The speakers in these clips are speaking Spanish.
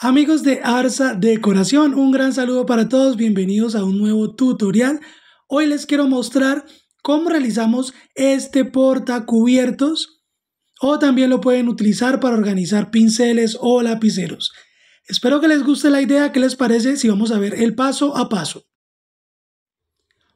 Amigos de Arsa Decoración, un gran saludo para todos, bienvenidos a un nuevo tutorial. Hoy les quiero mostrar cómo realizamos este porta cubiertos o también lo pueden utilizar para organizar pinceles o lapiceros. Espero que les guste la idea, ¿qué les parece si vamos a ver el paso a paso?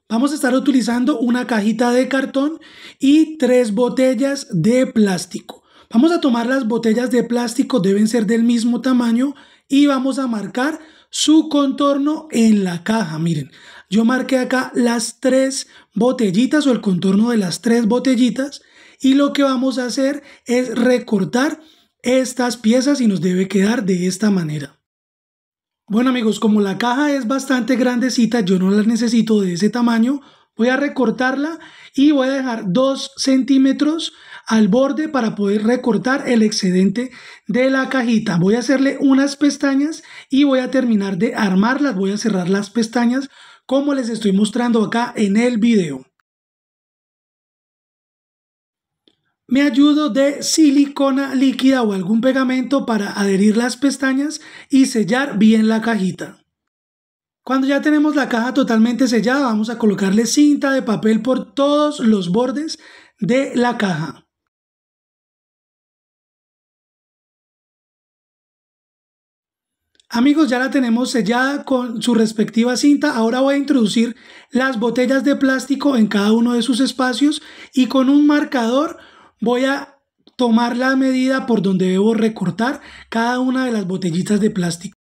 Vamos a estar utilizando una cajita de cartón y tres botellas de plástico. Vamos a tomar las botellas de plástico, deben ser del mismo tamaño y vamos a marcar su contorno en la caja. Miren, yo marqué acá las tres botellitas o el contorno de las tres botellitas y lo que vamos a hacer es recortar estas piezas y nos debe quedar de esta manera. Bueno amigos, como la caja es bastante grandecita, yo no la necesito de ese tamaño, Voy a recortarla y voy a dejar 2 centímetros al borde para poder recortar el excedente de la cajita. Voy a hacerle unas pestañas y voy a terminar de armarlas. Voy a cerrar las pestañas como les estoy mostrando acá en el video. Me ayudo de silicona líquida o algún pegamento para adherir las pestañas y sellar bien la cajita. Cuando ya tenemos la caja totalmente sellada, vamos a colocarle cinta de papel por todos los bordes de la caja. Amigos, ya la tenemos sellada con su respectiva cinta. Ahora voy a introducir las botellas de plástico en cada uno de sus espacios y con un marcador voy a tomar la medida por donde debo recortar cada una de las botellitas de plástico.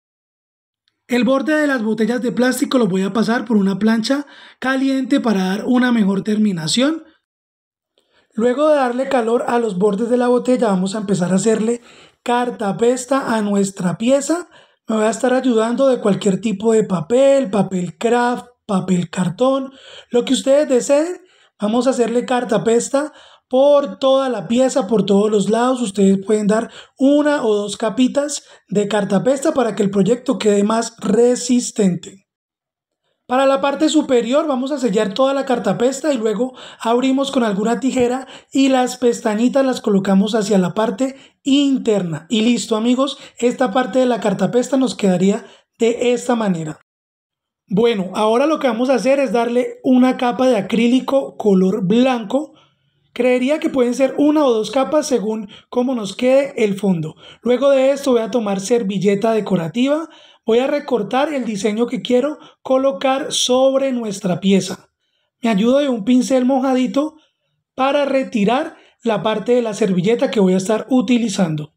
El borde de las botellas de plástico lo voy a pasar por una plancha caliente para dar una mejor terminación. Luego de darle calor a los bordes de la botella vamos a empezar a hacerle cartapesta a nuestra pieza. Me voy a estar ayudando de cualquier tipo de papel, papel craft, papel cartón, lo que ustedes deseen. Vamos a hacerle cartapesta por toda la pieza, por todos los lados. Ustedes pueden dar una o dos capitas de cartapesta para que el proyecto quede más resistente. Para la parte superior vamos a sellar toda la cartapesta y luego abrimos con alguna tijera y las pestañitas las colocamos hacia la parte interna. Y listo amigos, esta parte de la cartapesta nos quedaría de esta manera. Bueno, ahora lo que vamos a hacer es darle una capa de acrílico color blanco Creería que pueden ser una o dos capas según cómo nos quede el fondo. Luego de esto voy a tomar servilleta decorativa, voy a recortar el diseño que quiero colocar sobre nuestra pieza. Me ayudo de un pincel mojadito para retirar la parte de la servilleta que voy a estar utilizando.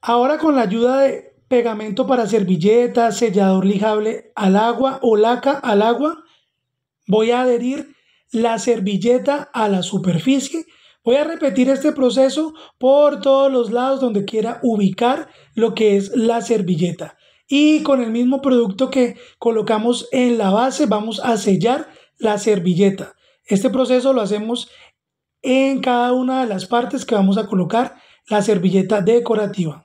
Ahora con la ayuda de pegamento para servilleta, sellador lijable al agua o laca al agua, voy a adherir la servilleta a la superficie. Voy a repetir este proceso por todos los lados donde quiera ubicar lo que es la servilleta. Y con el mismo producto que colocamos en la base vamos a sellar la servilleta. Este proceso lo hacemos en cada una de las partes que vamos a colocar la servilleta decorativa.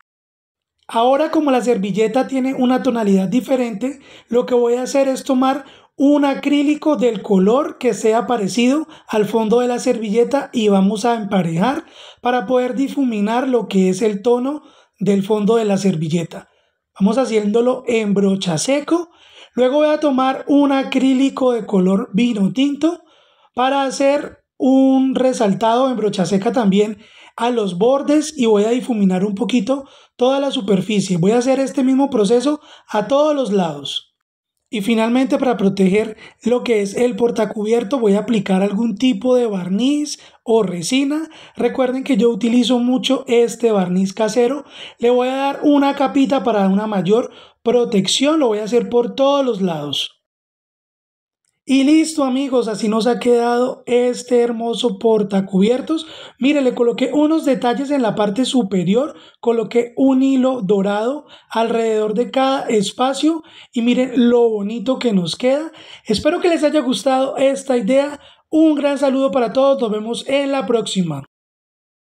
Ahora como la servilleta tiene una tonalidad diferente, lo que voy a hacer es tomar un acrílico del color que sea parecido al fondo de la servilleta y vamos a emparejar para poder difuminar lo que es el tono del fondo de la servilleta. Vamos haciéndolo en brocha seco. Luego voy a tomar un acrílico de color vino tinto para hacer un resaltado en brocha seca también a los bordes y voy a difuminar un poquito toda la superficie. Voy a hacer este mismo proceso a todos los lados. Y finalmente para proteger lo que es el portacubierto voy a aplicar algún tipo de barniz o resina. Recuerden que yo utilizo mucho este barniz casero. Le voy a dar una capita para una mayor protección. Lo voy a hacer por todos los lados. Y listo amigos, así nos ha quedado este hermoso portacubiertos. Mire, le coloqué unos detalles en la parte superior, coloqué un hilo dorado alrededor de cada espacio y miren lo bonito que nos queda. Espero que les haya gustado esta idea. Un gran saludo para todos, nos vemos en la próxima.